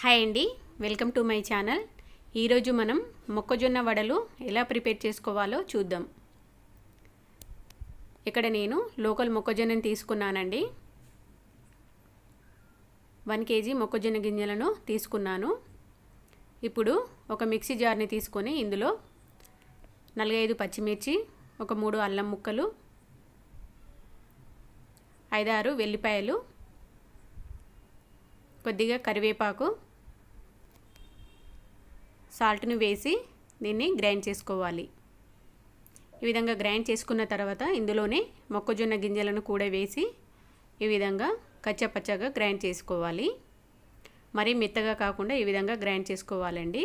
hi అండి welcome to my channel ఈరోజు మనం మొక్కజొన్న వడలు ఎలా ప్రిపేర్ చేసుకోవాలో చూద్దాం ఇక్కడ నేను లోకల్ మొక్కజొన్నను తీసుకున్నానండి వన్ కేజీ మొక్కజొన్న గింజలను తీసుకున్నాను ఇప్పుడు ఒక మిక్సీ జార్ని తీసుకొని ఇందులో నలభై పచ్చిమిర్చి ఒక మూడు అల్లం ముక్కలు ఐదారు వెల్లిపాయలు కొద్దిగా కరివేపాకు సాల్ట్ని వేసి దీన్ని గ్రైండ్ చేసుకోవాలి ఈ విధంగా గ్రైండ్ చేసుకున్న తర్వాత ఇందులోనే మొక్కజొన్న గింజలను కూడా వేసి ఈ విధంగా కచ్చపచ్చగా గ్రైండ్ చేసుకోవాలి మరీ మెత్తగా కాకుండా ఈ విధంగా గ్రైండ్ చేసుకోవాలండి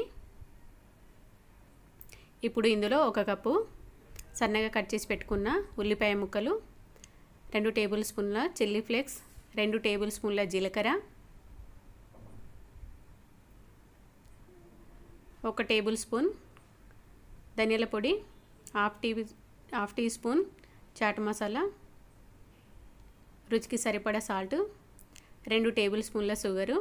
ఇప్పుడు ఇందులో ఒక కప్పు సన్నగా కట్ చేసి పెట్టుకున్న ఉల్లిపాయ ముక్కలు రెండు టేబుల్ స్పూన్ల చిల్లీ ఫ్లేక్స్ రెండు టేబుల్ స్పూన్ల జీలకర్ర ఒక టేబుల్ స్పూన్ ధనియాల పొడి half tea half teaspoon chaat masala రుచికి సరిపడా సాల్ట్ రెండు టేబుల్ స్పూన్ల షుగరు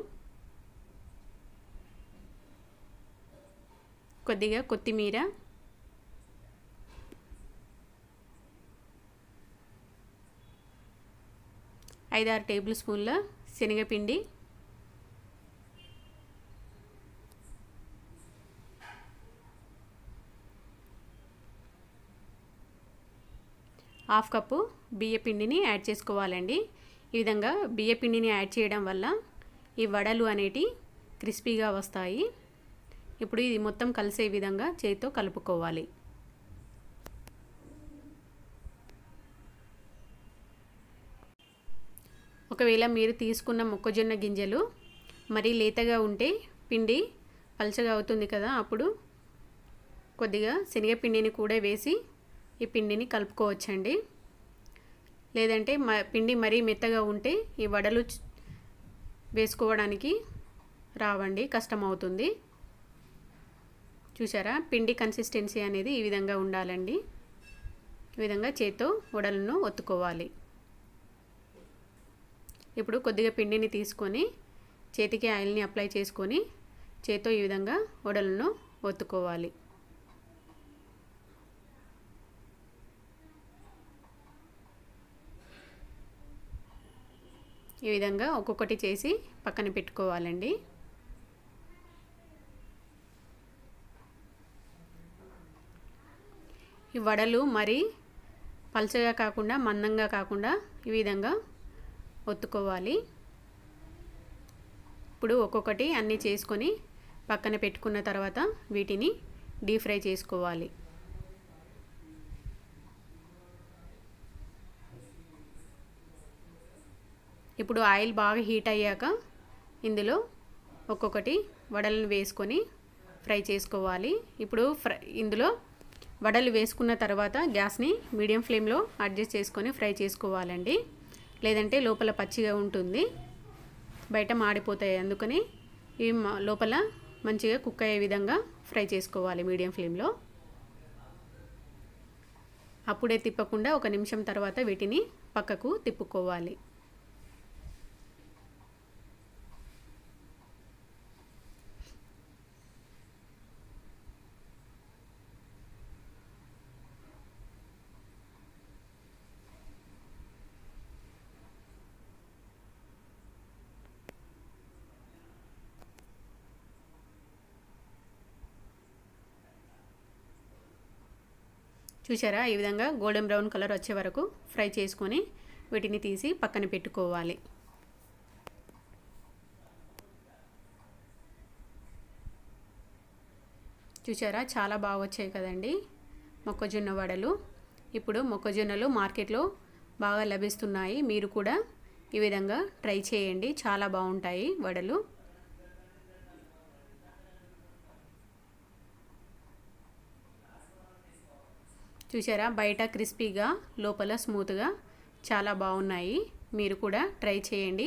కొద్దిగా కొత్తిమీర ఐదారు టేబుల్ స్పూన్ల శనగపిండి హాఫ్ కప్పు బియ్య పిండిని యాడ్ చేసుకోవాలండి ఈ విధంగా బియ్య పిండిని యాడ్ చేయడం వల్ల ఈ వడలు అనేటి క్రిస్పీగా వస్తాయి ఇప్పుడు ఇది మొత్తం కలిసే విధంగా చేతితో కలుపుకోవాలి ఒకవేళ మీరు తీసుకున్న మొక్కజొన్న గింజలు మరీ లేతగా ఉంటే పిండి పలచగా అవుతుంది కదా అప్పుడు కొద్దిగా శనగపిండిని కూడా వేసి ఈ పిండిని కలుపుకోవచ్చండి లేదంటే పిండి మరీ మెత్తగా ఉంటే ఈ వడలు వేసుకోవడానికి రావండి కష్టమవుతుంది చూసారా పిండి కన్సిస్టెన్సీ అనేది ఈ విధంగా ఉండాలండి ఈ విధంగా చేత్తో వడలను ఒత్తుకోవాలి ఇప్పుడు కొద్దిగా పిండిని తీసుకొని చేతికి ఆయిల్ని అప్లై చేసుకొని చేత్తో ఈ విధంగా వడలను ఒత్తుకోవాలి ఈ విధంగా ఒక్కొక్కటి చేసి పక్కన పెట్టుకోవాలండి ఈ వడలు మరి పలచగా కాకుండా మందంగా కాకుండా ఈ విధంగా ఒత్తుకోవాలి ఇప్పుడు ఒక్కొక్కటి అన్నీ చేసుకొని పక్కన పెట్టుకున్న తర్వాత వీటిని డీప్ ఫ్రై చేసుకోవాలి ఇప్పుడు ఆయిల్ బాగా హీట్ అయ్యాక ఇందులో ఒక్కొక్కటి వడలను వేసుకొని ఫ్రై చేసుకోవాలి ఇప్పుడు ఫ్రై ఇందులో వడలు వేసుకున్న తర్వాత గ్యాస్ని మీడియం ఫ్లేమ్లో అడ్జస్ట్ చేసుకొని ఫ్రై చేసుకోవాలండి లేదంటే లోపల పచ్చిగా ఉంటుంది బయట మాడిపోతాయి అందుకని ఇవి లోపల మంచిగా కుక్ అయ్యే విధంగా ఫ్రై చేసుకోవాలి మీడియం ఫ్లేమ్లో అప్పుడే తిప్పకుండా ఒక నిమిషం తర్వాత వీటిని పక్కకు తిప్పుకోవాలి చూసారా ఈ విధంగా గోల్డెన్ బ్రౌన్ కలర్ వచ్చే వరకు ఫ్రై చేసుకొని వీటిని తీసి పక్కన పెట్టుకోవాలి చూసారా చాలా బాగా వచ్చాయి కదండి మొక్కజొన్న వడలు ఇప్పుడు మొక్కజొన్నలు మార్కెట్లో బాగా లభిస్తున్నాయి మీరు కూడా ఈ విధంగా ట్రై చేయండి చాలా బాగుంటాయి వడలు చూసారా బయట క్రిస్పీగా లోపల స్మూత్గా చాలా బాగున్నాయి మీరు కూడా ట్రై చేయండి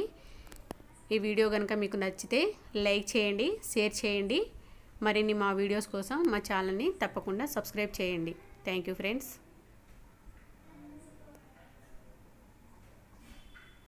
ఈ వీడియో కనుక మీకు నచ్చితే లైక్ చేయండి షేర్ చేయండి మరిన్ని మా వీడియోస్ కోసం మా ఛానల్ని తప్పకుండా సబ్స్క్రైబ్ చేయండి థ్యాంక్ ఫ్రెండ్స్